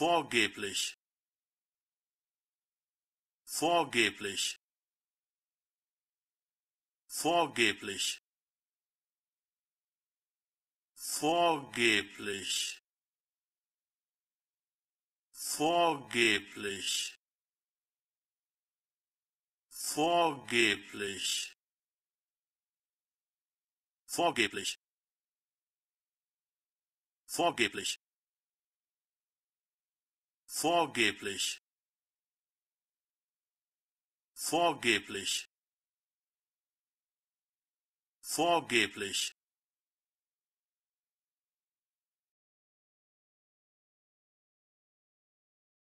vorgeblich vorgeblich vorgeblich vorgeblich vorgeblich vorgeblich vorgeblich vorgeblich vorgeblich vorgeblich vorgeblich